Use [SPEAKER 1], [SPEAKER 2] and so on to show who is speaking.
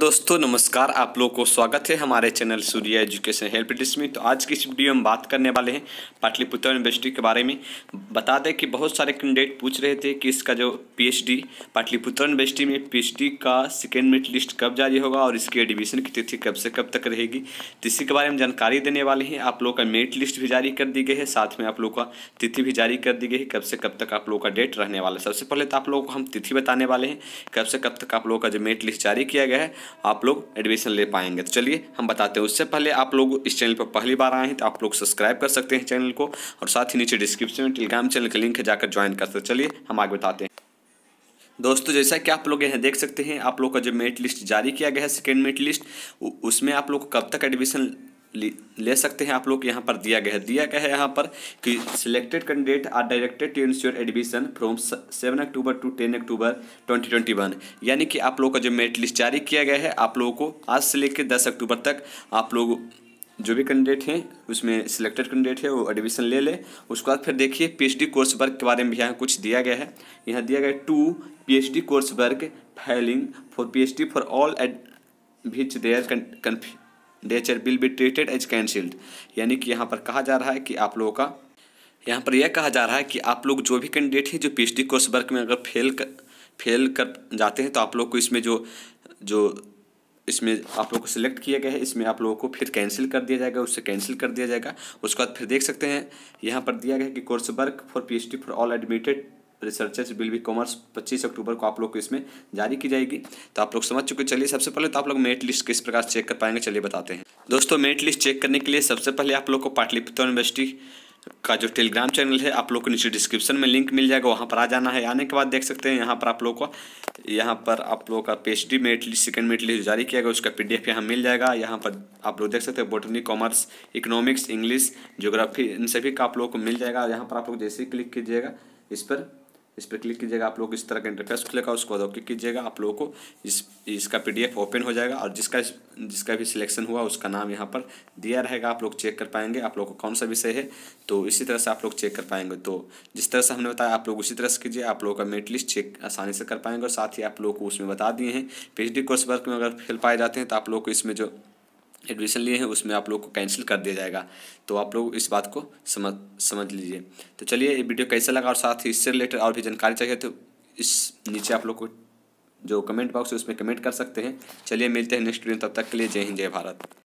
[SPEAKER 1] दोस्तों नमस्कार आप लोगों को स्वागत है हमारे channel Surya education help desk में तो आज की इस वीडियो में बात करने वाले हैं पाटलिपुत्र यूनिवर्सिटी के बारे में बता दें कि बहुत सारे कैंडिडेट पूछ रहे थे कि इसका जो पीएचडी पाटलिपुत्र यूनिवर्सिटी में पीएचडी का सेकेंड मिट लिस्ट कब जारी होगा और इसकी एडमिशन की तिथि कब से कब तक रहेगी तो इसी के बारे में जानकारी देने वाले हैं आप लोगों का मेरिट लिस्ट भी जारी कर दी गई है साथ में आप लोग का तिथि भी जारी कर दी गई है कब से कब तक आप लोगों का डेट रहने वाला है सबसे पहले तो आप लोगों को हम तिथि बताने वाले हैं कब से कब तक आप लोगों का जो मेरिट लिस्ट जारी किया गया है आप लोग एडमिशन ले पाएंगे तो चलिए हम बताते हैं उससे पहले आप लोग इस चैनल पर पहली बार आए हैं तो आप लोग सब्सक्राइब कर सकते हैं चैनल को और साथ ही नीचे डिस्क्रिप्शन में टेलीग्राम चैनल का लिंक है जाकर ज्वाइन कर सकते चलिए हम आगे बताते हैं दोस्तों जैसा कि आप लोग यहाँ देख सकते हैं आप लोग का जो मेरिट लिस्ट जारी किया गया है सेकेंड मेरिट लिस्ट उसमें आप लोग कब तक एडमिशन ले सकते हैं आप लोग यहाँ पर दिया गया है दिया गया है यहाँ पर कि selected candidate are directed to ensure admission from seven October to ten October twenty twenty one यानी कि आप लोगों का जो मेरिट लिस्ट जारी किया गया है आप लोगों को आज से लेकर दस अक्टूबर तक आप लोग जो भी कैंडिडेट हैं उसमें सिलेक्टेड कैंडिडेट है वो एडमिशन ले ले उसके बाद फिर देखिए पीएचडी कोर्स वर्क के बारे में भी यहाँ कुछ दिया गया है यहाँ दिया गया to PhD course work filling for PhD for all add which their candidature will be treated as cancelled यानी कि यहाँ पर कहा जा रहा है कि आप लोगों का यहाँ पर यह कहा जा रहा है कि आप लोग जो भी कैंडिडेट हैं जो पीएचडी कोर्स वर्क में अगर फेल कर फेल कर जाते हैं तो आप लोग को इसमें जो जो इसमें आप लोग को सिलेक्ट किया गया है इसमें आप लोगों को फिर कैंसिल कर दिया जाएगा उससे कैंसिल कर दिया जाएगा उसके बाद फिर देख सकते हैं यहाँ पर दिया गया है कि course work for D for all admitted researchers will be commence पच्चीस अक्टूबर को आप लोग को इसमें जारी की जाएगी तो आप लोग समझ चुके चलिए सबसे पहले तो आप लोग मेरिट लिस्ट किस प्रकार चेक कर पाएंगे चलिए बताते हैं दोस्तों मेट लिस्ट चेक करने के लिए सबसे पहले आप लोग को पाटलिपुत्र यूनिवर्सिटी का जो टेलीग्राम चैनल है आप लोग को नीचे डिस्क्रिप्शन में लिंक मिल जाएगा वहाँ पर आ जाना है आने के बाद देख सकते हैं यहाँ पर आप लोग को यहाँ पर आप लोग का P H D merit list second merit list जारी किया गया उसका पी डी एफ यहाँ मिल जाएगा यहाँ पर आप लोग देख सकते हैं botany commerce economics English geography इन सभी का आप लोग को मिल जाएगा यहाँ पर आप लोग जैसे ही क्लिक कीजिएगा इस पर इस पर क्लिक कीजिएगा आप लोग इस तरह का इंटरफेस खुलेगा उसको बाद क्लिक कीजिएगा आप लोगों को इस इसका पीडीएफ ओपन हो जाएगा और जिसका जिसका भी सिलेक्शन हुआ उसका नाम यहाँ पर दिया रहेगा आप लोग चेक कर पाएंगे आप लोग को कौन सा विषय है तो इसी तरह से आप लोग चेक कर पाएंगे तो जिस तरह से हमने बताया आप लोग उसी तरह से कीजिए आप लोगों का मेरिट लिस्ट चेक आसानी से कर पाएंगे और साथ ही आप लोग को उसमें बता दिए हैं पी एच कोर्स वर्क में अगर फेल पाए जाते हैं तो आप लोग को इसमें जो एडमिशन लिए हैं उसमें आप लोग को कैंसिल कर दिया जाएगा तो आप लोग इस बात को समझ समझ लीजिए तो चलिए ये वीडियो कैसा लगा और साथ ही इससे रिलेटेड और भी जानकारी चाहिए तो इस नीचे आप लोग को जो कमेंट बॉक्स है उसमें कमेंट कर सकते हैं चलिए मिलते हैं नेक्स्ट वीडियो तब तक के लिए जय हिंद जय भारत